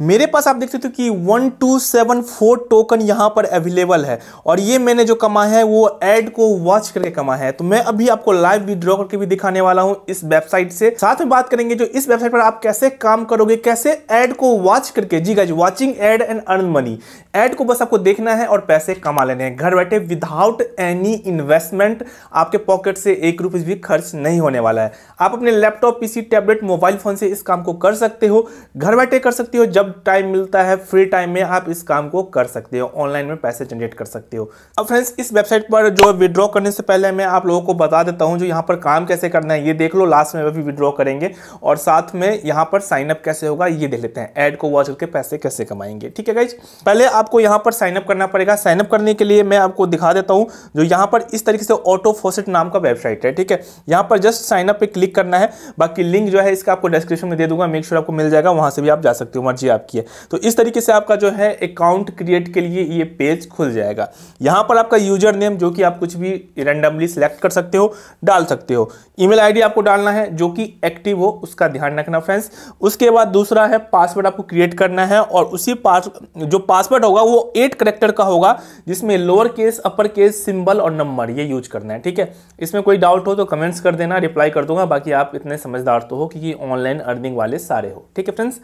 मेरे पास आप देख सकते हो कि one two seven four token यहां पर अवेलेबल है और ये मैंने जो कमा है वो एड को वॉच करके कमा है तो मैं अभी आपको लाइव विड्रॉ करके भी दिखाने वाला हूं इस वेबसाइट से साथ में बात करेंगे जो इस वेबसाइट पर आप कैसे काम करोगे कैसे एड को वॉच करके जी गज watching ad and earn money ad को बस आपको देखना है और पैसे कमा लेने हैं घर बैठे विदाउट एनी इन्वेस्टमेंट आपके पॉकेट से एक रुपीज भी खर्च नहीं होने वाला है आप अपने laptop PC tablet mobile phone से इस काम को कर सकते हो घर बैठे कर सकते हो जब जब टाइम मिलता है फ्री टाइम में आप इस काम को कर सकते हो ऑनलाइन में पैसे जनरेट कर सकते हो अब फ्रेंड्स इस वेबसाइट पर जो विड्रॉ करने से पहले मैं आप लोगों को बता देता हूँ जो यहाँ पर काम कैसे करना है ये देख लो लास्ट में अभी विड्रॉ करेंगे और साथ में यहाँ पर साइन अप कैसे होगा ये देख लेते हैं एड को वॉच करके पैसे कैसे कमाएंगे ठीक है गाइज पहले आपको यहाँ पर साइनअप करना पड़ेगा साइनअप करने के लिए मैं आपको दिखा देता हूँ जो यहाँ पर इस तरीके से ऑटो फोसेट नाम का वेबसाइट है ठीक है यहाँ पर जस्ट साइनअप पर क्लिक करना है बाकी लिंक जो है इसका आपको डिस्क्रिप्शन में दे दूंगा मेक श्योर आपको मिल जाएगा वहाँ से भी आप जा सकते हो मर्जी आपकी है तो इस तरीके से आपका जो है अकाउंट क्रिएट के लिए ये पेज खुल जाएगा यहाँ पर आपका यूजर नेम जो कि आप कुछ भी रेंडमली सिलेक्ट कर सकते हो डाल सकते हो ईमेल आईडी आपको डालना है जो कि एक्टिव हो उसका ध्यान रखना फ्रेंड्स उसके बाद दूसरा है पासवर्ड आपको क्रिएट करना है और उसी पास जो पासवर्ड होगा वो एट करेक्टर का होगा जिसमें lower case upper case symbol और नंबर ये यूज करना है ठीक है इसमें कोई डाउट हो तो कमेंट्स कर देना रिप्लाई कर दूंगा बाकी आप इतने समझदार तो हो कि ऑनलाइन अर्निंग वाले सारे हो ठीक है फ्रेंड्स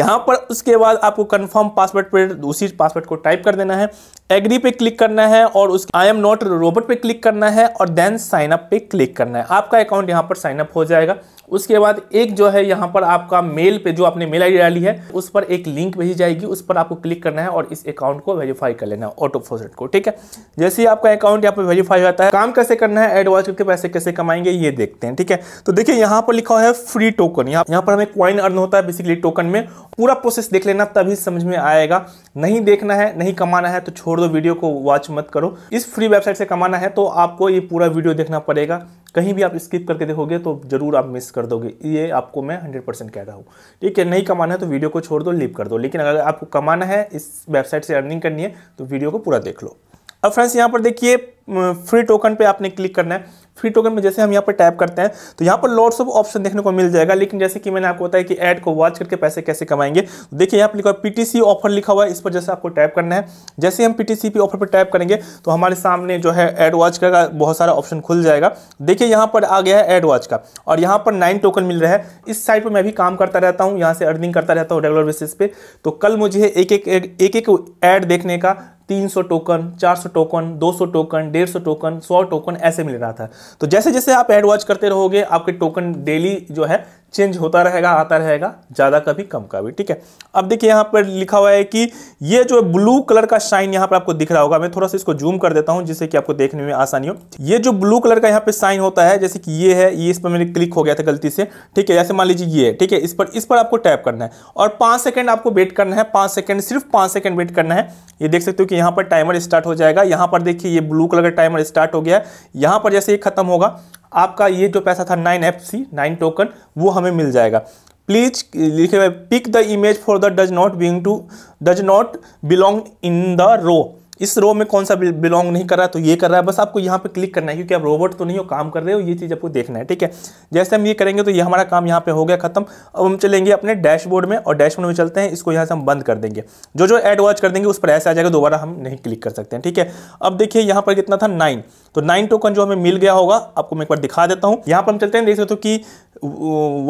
यहां पर उसके बाद आपको कंफर्म पासवर्ड पर उसी पासवर्ड को टाइप कर देना है एग्री पे क्लिक करना है और उस आई एम नॉट रोबोट पे क्लिक करना है और देन साइन पे क्लिक करना है आपका अकाउंट यहाँ पर साइनअप हो जाएगा उसके बाद एक जो है यहाँ पर आपका मेल पे जो आपने मेल आईडी डाली है उस पर एक लिंक भेजी जाएगी उस पर आपको क्लिक करना है और इस अकाउंट को वेरीफाई कर लेना है ऑटो फोसेट को ठीक है जैसे ही आपका अकाउंट यहाँ पर वेरीफाई होता है काम कैसे करना है एडवांस करके पैसे कैसे कमाएंगे ये देखते हैं ठीक है तो देखिए यहाँ पर लिखा है फ्री टोकन यहाँ यहाँ पर हमें क्वाइन अर्न होता है बेसिकली टोकन में पूरा प्रोसेस देख लेना तभी समझ में आएगा नहीं देखना है नहीं कमाना है तो छोड़ दो वीडियो को वॉच मत करो इस फ्री वेबसाइट से कमाना है तो आपको ये पूरा वीडियो देखना पड़ेगा कहीं भी आप स्किप करके देखोगे तो ज़रूर आप मिस कर दोगे ये आपको मैं हंड्रेड परसेंट कह रहा हूँ ठीक है नहीं कमाना है तो वीडियो को छोड़ दो लिप कर दो लेकिन अगर आपको कमाना है इस वेबसाइट से अर्निंग करनी है तो वीडियो को पूरा देख लो अब फ्रेंड्स यहाँ पर देखिए फ्री टोकन पे आपने क्लिक करना है फ्री टोकन में जैसे हम यहाँ पर टैप करते हैं तो यहाँ पर लॉट्स ऑफ ऑप्शन देखने को मिल जाएगा लेकिन जैसे कि मैंने आपको बताया कि ऐड को वॉच करके पैसे कैसे कमाएंगे तो देखिए यहाँ पर लिखा हुआ पी ऑफर लिखा हुआ है इस पर जैसे आपको टैप करना है जैसे हम पी पे ऑफर पर टैप करेंगे तो हमारे सामने जो है एड वॉच का बहुत सारा ऑप्शन खुल जाएगा देखिए यहाँ पर आ गया है एड वॉच का और यहाँ पर नाइन टोकन मिल रहा है इस साइड पर मैं भी काम करता रहता हूँ यहाँ से अर्निंग करता रहता हूँ रेगुलर बेसिस पे तो कल मुझे एक एक एक एक ऐड देखने का 300 token 400 token 200 token 150 token 100 token ऐसे मिल रहा था तो जैसे जैसे आप एड वॉच करते रहोगे आपके टोकन डेली जो है चेंज होता रहेगा आता रहेगा ज़्यादा कभी कम का भी ठीक है अब देखिए यहां पर लिखा हुआ है कि ये जो ब्लू कलर का शाइन यहाँ पर आपको दिख रहा होगा मैं थोड़ा सा इसको जूम कर देता हूं जिससे कि आपको देखने में आसानी हो ये जो ब्लू कलर का यहाँ पे साइन होता है जैसे कि ये है ये इस पर मैंने क्लिक हो गया था गलती से ठीक है जैसे मान लीजिए ये ठीक है इस पर इस पर आपको टैप करना है और पांच सेकेंड आपको वेट करना है पांच सेकेंड सिर्फ पांच सेकेंड वेट करना है ये देख सकते हो कि यहाँ पर टाइमर स्टार्ट हो जाएगा यहां पर देखिए ये ब्लू कलर का टाइमर स्टार्ट हो गया यहां यहाँ पर जैसे ये खत्म होगा आपका ये जो पैसा था nine F C nine token वो हमें मिल जाएगा प्लीज लिखे हुए pick the image for the does not being to does not belong in the row इस रो में कौन सा बिलोंग नहीं कर रहा है तो ये कर रहा है बस आपको यहाँ पे क्लिक करना है क्योंकि आप रोबोट तो नहीं हो काम कर रहे हो ये चीज़ आपको देखना है ठीक है जैसे हम ये करेंगे तो ये हमारा काम यहाँ पे हो गया खत्म अब हम चलेंगे अपने डैशबोर्ड में और डैशबोर्ड में चलते हैं इसको यहाँ से हम बंद कर देंगे जो जो एड वॉच कर देंगे उस पर ऐसे आ जाएगा दोबारा हम नहीं क्लिक कर सकते हैं ठीक है अब देखिए यहाँ पर कितना था नाइन तो नाइन टोकन जो हमें मिल गया होगा आपको मैं एक बार दिखा देता हूँ यहाँ पर हम चलते हैं देख सकते हो कि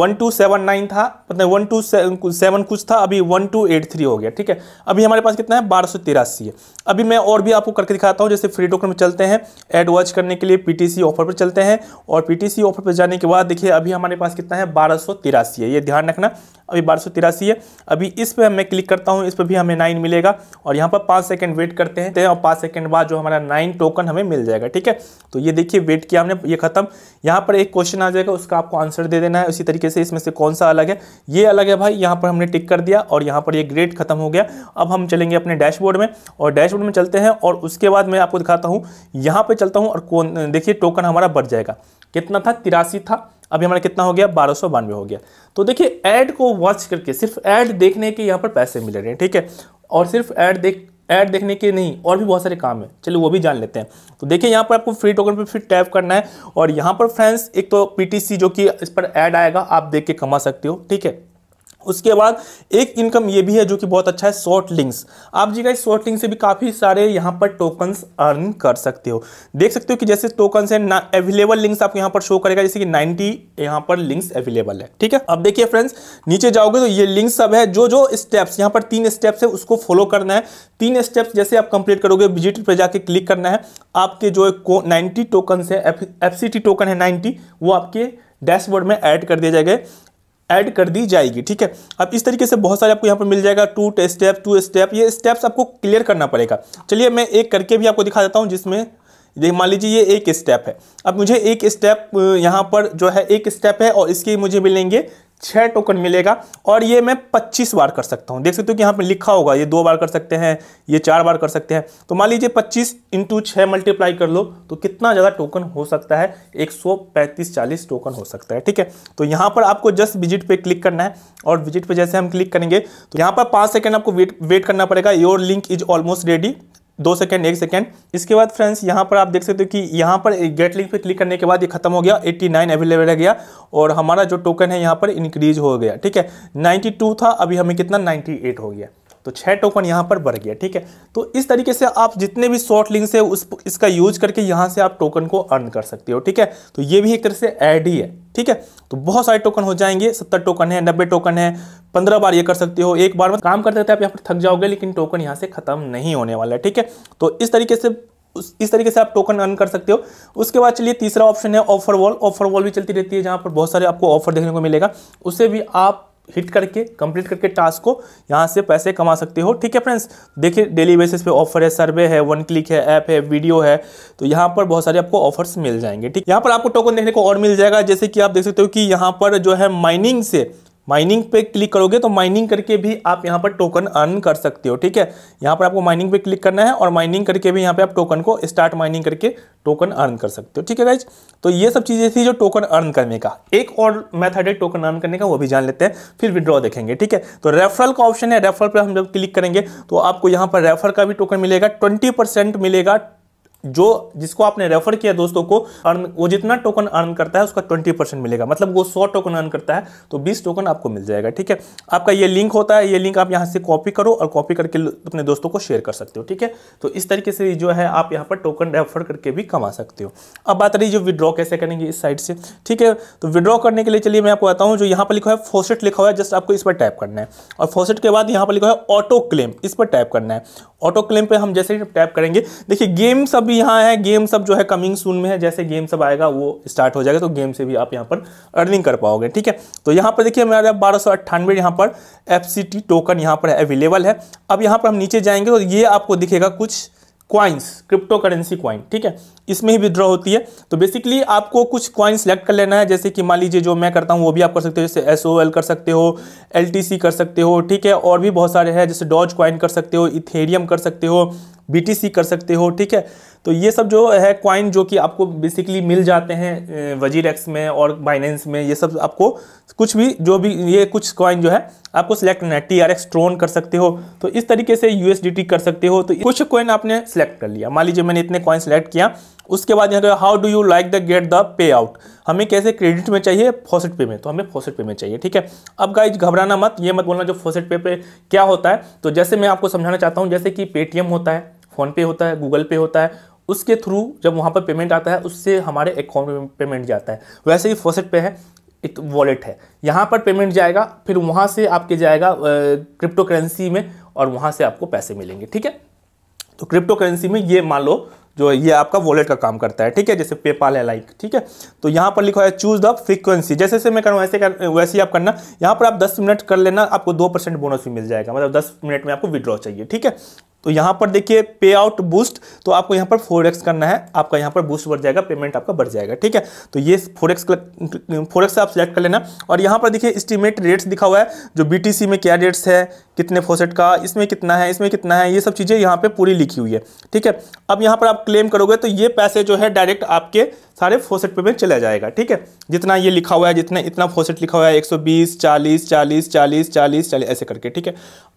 वन टू सेवन नाइन था मतलब वन टू सेवन कुछ था अभी वन टू एट थ्री हो गया ठीक है अभी हमारे पास कितना है बारह सौ तिरासी है अभी मैं और भी आपको करके दिखाता हूँ जैसे फ्री टोकन में चलते हैं एड वॉच करने के लिए पीटीसी ऑफर पर चलते हैं और पीटीसी ऑफर पर जाने के बाद देखिए अभी हमारे पास कितना है बारह है ये ध्यान रखना अभी बारह है अभी इस पर मैं क्लिक करता हूँ इस पर भी हमें नाइन मिलेगा और यहाँ पर पाँच सेकेंड वेट करते हैं और तो पाँच सेकेंड बाद जो हमारा नाइन टोकन हमें मिल जाएगा ठीक है तो ये देखिए वेट किया हमने ये खत्म यहाँ पर एक क्वेश्चन आ जाएगा उसका आपको आंसर दे देना है उसी तरीके से इसमें से कौन सा अलग है ये अलग है भाई यहाँ पर हमने टिक कर दिया और यहाँ पर ये ग्रेड खत्म हो गया अब हम चलेंगे अपने डैशबोर्ड में और डैशबोर्ड में चलते हैं और उसके बाद मैं आपको दिखाता हूँ यहाँ पर चलता हूँ और देखिए टोकन हमारा बढ़ जाएगा कितना था तिरासी था अभी हमारा कितना हो गया बारह सौ बानवे हो गया तो देखिए ऐड को वॉच करके सिर्फ ऐड देखने के यहाँ पर पैसे मिल रहे हैं ठीक है और सिर्फ ऐड देख ऐड देखने के नहीं और भी बहुत सारे काम है चलिए वो भी जान लेते हैं तो देखिए यहाँ पर आपको फ्री टोकन पर फिर टैप करना है और यहाँ पर फ्रेंड्स एक तो पीटीसी जो कि इस पर ऐड आएगा आप देख के कमा सकते हो ठीक है उसके बाद एक इनकम ये भी है जो कि बहुत अच्छा है शॉर्ट लिंक्स आप जी गाइस शॉर्ट लिंक से भी काफ़ी सारे यहाँ पर टोकन्स अर्न कर सकते हो देख सकते हो कि जैसे टोकन्स हैं ना अवेलेबल लिंक्स आपको यहाँ पर शो करेगा जैसे कि 90 यहाँ पर लिंक्स अवेलेबल है ठीक है अब देखिए फ्रेंड्स नीचे जाओगे तो ये लिंक सब है जो जो स्टेप्स यहाँ पर तीन स्टेप्स है उसको फॉलो करना है तीन स्टेप्स जैसे आप कंप्लीट करोगे विजिट पर जाके क्लिक करना है आपके जो नाइन्टी टोकन्स है एफ टोकन है नाइन्टी वो आपके डैशबोर्ड में ऐड कर दिया जाएगा ऐड कर दी जाएगी ठीक है अब इस तरीके से बहुत सारे आपको यहाँ पर मिल जाएगा टू स्टेप टू स्टेप ये स्टेप्स आपको क्लियर करना पड़ेगा चलिए मैं एक करके भी आपको दिखा देता हूँ जिसमें देख मान लीजिए ये एक स्टेप है अब मुझे एक स्टेप यहाँ पर जो है एक स्टेप है और इसके मुझे मिलेंगे छः टोकन मिलेगा और ये मैं पच्चीस बार कर सकता हूँ देख सकते हो कि यहाँ पे लिखा होगा ये दो बार कर सकते हैं ये चार बार कर सकते हैं तो मान लीजिए पच्चीस इंटू छः मल्टीप्लाई कर लो तो कितना ज़्यादा टोकन हो सकता है एक सौ पैंतीस चालीस टोकन हो सकता है ठीक है तो यहाँ पर आपको जस्ट विजिट पे क्लिक करना है और विजिट पे जैसे हम क्लिक करेंगे तो यहाँ पर पाँच सेकेंड आपको वेट वेट करना पड़ेगा your link is almost ready दो सेकेंड एक सेकेंड इसके बाद फ्रेंड्स यहाँ पर आप देख सकते हो कि यहाँ पर गेट लिंक पे क्लिक करने के बाद ये खत्म हो गया 89 अवेलेबल रह गया और हमारा जो टोकन है यहाँ पर इंक्रीज हो गया ठीक है 92 था अभी हमें कितना 98 हो गया तो छह टोकन यहां पर बढ़ गया ठीक है तो इस तरीके से आप जितने भी शॉर्ट लिंक है उस इसका यूज करके यहां से आप टोकन को अर्न कर सकते हो ठीक है तो ये भी एक तरह से ऐड ही है ठीक है तो बहुत सारे टोकन हो जाएंगे सत्तर टोकन है नब्बे टोकन है पंद्रह बार ये कर सकते हो एक बार में काम करते रहते आप यहाँ पर थक जाओगे लेकिन टोकन यहाँ से खत्म नहीं होने वाला है ठीक है तो इस तरीके से इस तरीके से आप टोकन अर्न कर सकते हो उसके बाद चलिए तीसरा ऑप्शन है ऑफर वॉल ऑफर वॉल भी चलती रहती है जहां पर बहुत सारे आपको ऑफर देखने को मिलेगा उसे भी आप हिट करके कंप्लीट करके टास्क को यहाँ से पैसे कमा सकते हो ठीक है फ्रेंड्स देखिए डेली बेसिस पे ऑफर है सर्वे है वन क्लिक है ऐप है वीडियो है तो यहाँ पर बहुत सारे आपको ऑफर्स मिल जाएंगे ठीक यहाँ पर आपको टोकन देखने को और मिल जाएगा जैसे कि आप देख सकते हो कि यहाँ पर जो है माइनिंग से माइनिंग पे क्लिक करोगे तो माइनिंग करके भी आप यहाँ पर टोकन अर्न कर सकते हो ठीक है यहाँ पर आपको माइनिंग पे क्लिक करना है और माइनिंग करके भी यहाँ पे आप टोकन को स्टार्ट माइनिंग करके टोकन अर्न कर सकते हो ठीक है गाइज तो ये सब चीज़ें थी जो टोकन अर्न करने का एक और मेथड है टोकन अर्न करने का वो भी जान लेते हैं फिर विड्रॉ देखेंगे ठीक है तो रेफरल का ऑप्शन है रेफरल पर हम जब क्लिक करेंगे तो आपको यहाँ पर रेफर का भी टोकन मिलेगा ट्वेंटी मिलेगा जो जिसको आपने रेफर किया दोस्तों को अर्न वो जितना टोकन अर्न करता है उसका 20 परसेंट मिलेगा मतलब वो 100 टोकन अर्न करता है तो 20 टोकन आपको मिल जाएगा ठीक है आपका ये लिंक होता है ये लिंक आप यहाँ से कॉपी करो और कॉपी करके अपने दोस्तों को शेयर कर सकते हो ठीक है तो इस तरीके से जो है आप यहाँ पर टोकन रेफर करके भी कमा सकते हो अब बात रही जो विड्रॉ कैसे करेंगे इस साइड से ठीक है तो विड्रॉ करने के लिए चलिए मैं आपको बताऊँ जो यहाँ पर लिखा है फोसेट लिखा हुआ है जस्ट आपको इस पर टाइप करना है और फोसेट के बाद यहाँ पर लिखा है ऑटो क्लेम इस पर टाइप करना है ऑटो क्लेम पे हम जैसे ही टैप करेंगे देखिए गेम सब भी यहाँ है गेम सब जो है कमिंग सून में है जैसे गेम सब आएगा वो स्टार्ट हो जाएगा तो गेम से भी आप यहाँ पर अर्निंग कर पाओगे ठीक है तो यहाँ पर देखिए हमारे बारह सौ अट्ठानवे यहाँ पर एफ टोकन यहाँ पर अवेलेबल है अब यहाँ पर हम नीचे जाएंगे तो ये आपको दिखेगा कुछ क्वाइंस क्रिप्टो करेंसी क्वाइन ठीक है इसमें ही विद्रॉ होती है तो बेसिकली आपको कुछ क्वाइन सेलेक्ट कर लेना है जैसे कि मान लीजिए जो मैं करता हूँ वो भी आप कर सकते हो जैसे एस कर सकते हो एल कर सकते हो ठीक है और भी बहुत सारे हैं जैसे डॉज क्वाइन कर सकते हो इथेरियम कर सकते हो बीटीसी कर सकते हो ठीक है तो ये सब जो है क्वाइन जो कि आपको बेसिकली मिल जाते हैं वजीर एक्स में और बाइनेंस में ये सब आपको कुछ भी जो भी ये कुछ क्वाइन जो है आपको सिलेक्ट करना है टी आर एक्स ट्रोन कर सकते हो तो इस तरीके से यूएसडीटी कर सकते हो तो कुछ क्वाइन आपने सेलेक्ट कर लिया मान लीजिए मैंने इतने क्वाइन सेलेक्ट किया उसके बाद यहाँ how do you like the get the pay out हमें कैसे क्रेडिट में चाहिए फोसेट पे में तो हमें फोसेट पे में चाहिए ठीक है अब गाइज घबराना मत ये मत बोलना जो फोसेट पे पे क्या होता है तो जैसे मैं आपको समझाना चाहता हूँ जैसे कि पेटीएम होता है फ़ोनपे होता है गूगल पे होता है उसके थ्रू जब वहाँ पर पेमेंट आता है उससे हमारे अकाउंट में पेमेंट जाता है वैसे ही फोसेट पे है एक वॉलेट है यहाँ पर पेमेंट जाएगा फिर वहाँ से आपके जाएगा क्रिप्टो करेंसी में और वहाँ से आपको पैसे मिलेंगे ठीक है तो क्रिप्टो करेंसी में ये मान लो जो ये आपका वॉलेट का काम करता है ठीक है जैसे पेपाल है लाइक ठीक है तो यहाँ पर लिखा है चूज द फ्रीक्वेंसी जैसे जैसे मैं करूँ वैसे कर वैसे ही आप करना यहाँ पर आप 10 मिनट कर लेना आपको दो परसेंट बोनस भी मिल जाएगा मतलब 10 मिनट में आपको विड्रॉ चाहिए ठीक है तो यहां पर देखिए पे आउट बूस्ट तो आपको यहां पर फोर एक्स करना है आपका यहां पर बूस्ट बढ़ जाएगा पेमेंट आपका बढ़ जाएगा ठीक है तो ये फोर एक्स फोर एक्स आप सेलेक्ट कर लेना और यहां पर देखिए एस्टिमेट रेट्स दिखा हुआ है जो बी में क्या रेट्स है कितने फोसेट का इसमें कितना है इसमें कितना है ये सब चीज़ें यहाँ पर पूरी लिखी हुई है ठीक है अब यहाँ पर आप क्लेम करोगे तो ये पैसे जो है डायरेक्ट आपके सारे फोसेट पेमेंट चला जाएगा ठीक है जितना ये लिखा हुआ है जितना इतना फोसेट लिखा हुआ है एक सौ बीस चालीस चालीस चालीस ऐसे करके ठीक है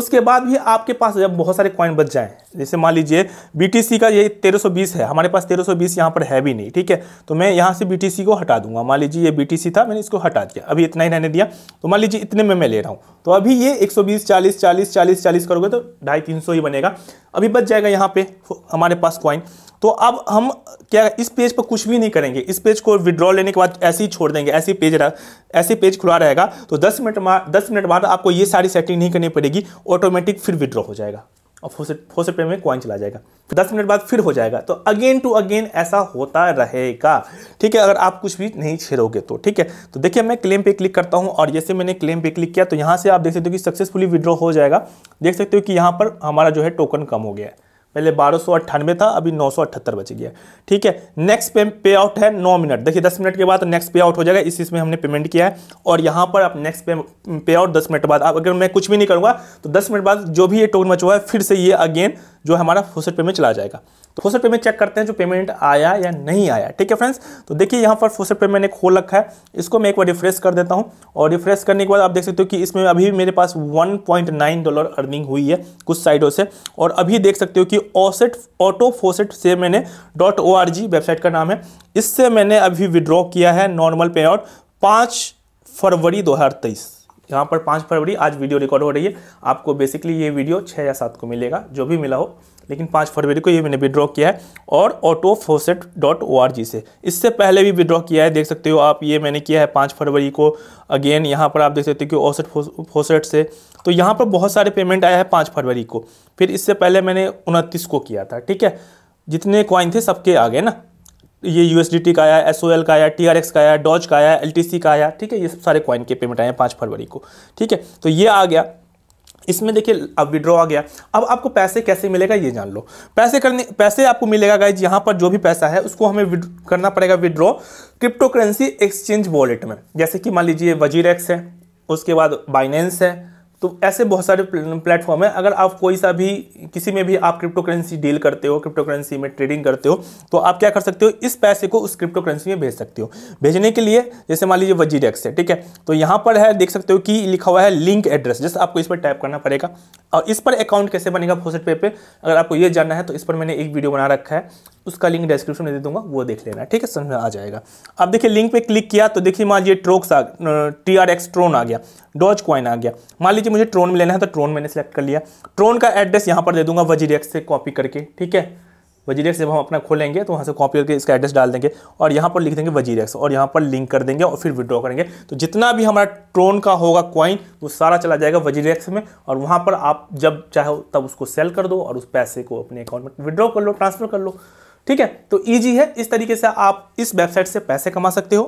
उसके बाद भी आपके पास जब बहुत सारे कॉइन बच जाए जैसे मान लीजिए बीटीसी का ये 1320 है हमारे पास 1320 यहाँ पर है भी नहीं ठीक है तो मैं यहाँ से बीटीसी को हटा दूंगा मान लीजिए ये बीटीसी था मैंने इसको हटा दिया अभी इतना ही रहने दिया तो मान लीजिए इतने में मैं ले रहा हूँ तो अभी ये 120 40 40 40 40 करोगे तो ढाई तीन ही बनेगा अभी बच जाएगा यहाँ पे हमारे पास क्वाइन तो अब हम क्या इस पेज पर कुछ भी नहीं करेंगे इस पेज को विड्रॉ लेने के बाद ऐसे ही छोड़ देंगे ऐसे पेज ऐसे पेज खुला रहेगा तो 10 मिनट दस मिनट बाद आपको ये सारी सेटिंग नहीं करनी पड़ेगी ऑटोमेटिक फिर विड्रॉ हो जाएगा और फोसेट फोसेट पे में क्वाइन चला जाएगा तो दस मिनट बाद फिर हो जाएगा तो अगेन टू अगेन ऐसा होता रहेगा ठीक है अगर आप कुछ भी नहीं छेड़ोगे तो ठीक है तो देखिए मैं क्लेम पे क्लिक करता हूँ और जैसे मैंने क्लेम पे क्लिक किया तो यहाँ से आप देख सकते हो कि सक्सेसफुली विड्रॉ हो जाएगा देख सकते हो कि यहाँ पर हमारा जो है टोकन कम हो गया है पहले बारह था अभी नौ बच गया ठीक है नेक्स्ट पे, पे आउट है नौ मिनट देखिए दस मिनट के बाद नेक्स्ट पे आउट हो जाएगा इस इसमें हमने पेमेंट किया है और यहाँ पर आप नेक्स्ट पे पे आउट दस मिनट बाद आप अगर मैं कुछ भी नहीं करूँगा तो दस मिनट बाद जो भी ये टोकन बचा हुआ है फिर से ये अगेन जो हमारा फोसेट पे में चला जाएगा तो फोसेट पे में चेक करते हैं जो पेमेंट आया या नहीं आया ठीक है फ्रेंड्स तो देखिए यहाँ पर फोसेट पे मैंने खोल रखा है इसको मैं एक बार रिफ्रेश कर देता हूँ और रिफ्रेश करने के बाद आप देख सकते हो कि इसमें अभी मेरे पास वन डॉलर अर्निंग हुई है कुछ साइडों से और अभी देख सकते हो कि ऑसेट ऑटो फोसेट से मैंने डॉट ओ वेबसाइट का नाम है इससे मैंने अभी विड्रॉ किया है नॉर्मल पे आउट पाँच फरवरी दो यहाँ पर पाँच फरवरी आज वीडियो रिकॉर्ड हो रही है आपको बेसिकली ये वीडियो छः या सात को मिलेगा जो भी मिला हो लेकिन पाँच फरवरी को ये मैंने विड्रॉ किया है और auto faucet dot O R G से इससे पहले भी विड्रॉ किया है देख सकते हो आप ये मैंने किया है पाँच फरवरी को अगेन यहाँ पर आप देख सकते हो कि ओसेट फोसेट से तो यहाँ पर बहुत सारे पेमेंट आया है पाँच फरवरी को फिर इससे पहले मैंने उनतीस को किया था ठीक है जितने कॉइन थे सबके आ गए ना ये यू का आया एस का आया टी का आया डॉज का आया एल का आया ठीक है ये सारे कॉइन के पेमेंट आए हैं पाँच फरवरी को ठीक है तो ये आ गया इसमें देखिए अब विड्रॉ आ गया अब आपको पैसे कैसे मिलेगा ये जान लो पैसे करने पैसे आपको मिलेगा गाइज यहाँ पर जो भी पैसा है उसको हमें करना पड़ेगा withdraw crypto currency exchange wallet में जैसे कि मान लीजिए वजीर है उसके बाद बाइनेंस है तो ऐसे बहुत सारे प्लेटफॉर्म है अगर आप कोई सा भी किसी में भी आप क्रिप्टो करेंसी डील करते हो क्रिप्टो करेंसी में ट्रेडिंग करते हो तो आप क्या कर सकते हो इस पैसे को उस क्रिप्टो करेंसी में भेज सकते हो भेजने के लिए जैसे मान लीजिए डेक्स है ठीक है तो यहाँ पर है देख सकते हो कि लिखा हुआ है लिंक एड्रेस जैसे आपको इस पर टाइप करना पड़ेगा और इस पर अकाउंट कैसे बनेगा फोसेट पे पे अगर आपको ये जानना है तो इस पर मैंने एक वीडियो बना रखा है उसका लिंक डिस्क्रिप्शन में दे दूंगा वो देख लेना ठीक है समझ में आ जाएगा अब देखिए लिंक पे क्लिक किया तो देखिए मान लीजिए ट्रोक्स आ टी आर एक्स ट्रोन आ गया डॉज कॉइन आ गया मान लीजिए कि मुझे ट्रोन में लेना है तो ट्रोन मैंने सेलेक्ट कर लिया ट्रोन का एड्रेस यहाँ पर दे दूंगा वजीर से कॉपी करके ठीक है वजीर जब हम अपना खोलेंगे तो वहाँ से कॉपी करके इसका एड्रेस डाल देंगे और यहाँ पर लिख देंगे वजीर और यहाँ पर लिंक कर देंगे और फिर विड्रॉ करेंगे तो जितना भी हमारा ट्रोन का होगा कॉइन वो सारा चला जाएगा वजीर में और वहाँ पर आप जब चाहो तब उसको सेल कर दो और उस पैसे को अपने अकाउंट में विड्रॉ कर लो ट्रांसफ़र कर लो ठीक है तो ईजी है इस तरीके से आप इस वेबसाइट से पैसे कमा सकते हो